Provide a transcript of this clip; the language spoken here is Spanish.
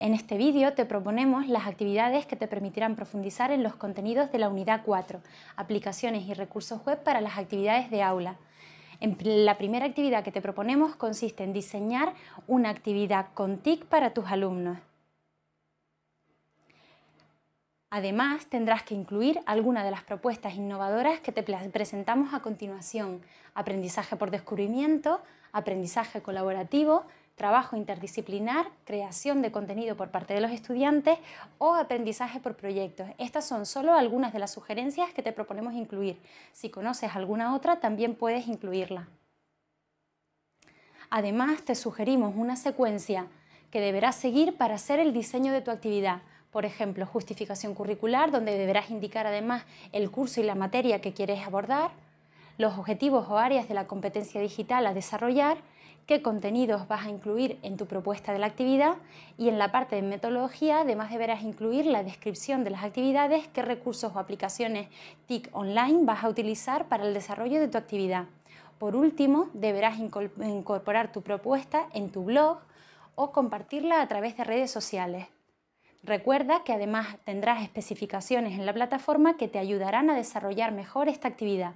En este vídeo te proponemos las actividades que te permitirán profundizar en los contenidos de la unidad 4, aplicaciones y recursos web para las actividades de aula. En la primera actividad que te proponemos consiste en diseñar una actividad con TIC para tus alumnos. Además, tendrás que incluir alguna de las propuestas innovadoras que te presentamos a continuación. Aprendizaje por descubrimiento, aprendizaje colaborativo, trabajo interdisciplinar, creación de contenido por parte de los estudiantes o aprendizaje por proyectos. Estas son solo algunas de las sugerencias que te proponemos incluir. Si conoces alguna otra, también puedes incluirla. Además, te sugerimos una secuencia que deberás seguir para hacer el diseño de tu actividad. Por ejemplo, justificación curricular, donde deberás indicar además el curso y la materia que quieres abordar los objetivos o áreas de la competencia digital a desarrollar, qué contenidos vas a incluir en tu propuesta de la actividad y en la parte de metodología además deberás incluir la descripción de las actividades, qué recursos o aplicaciones TIC online vas a utilizar para el desarrollo de tu actividad. Por último, deberás incorporar tu propuesta en tu blog o compartirla a través de redes sociales. Recuerda que además tendrás especificaciones en la plataforma que te ayudarán a desarrollar mejor esta actividad.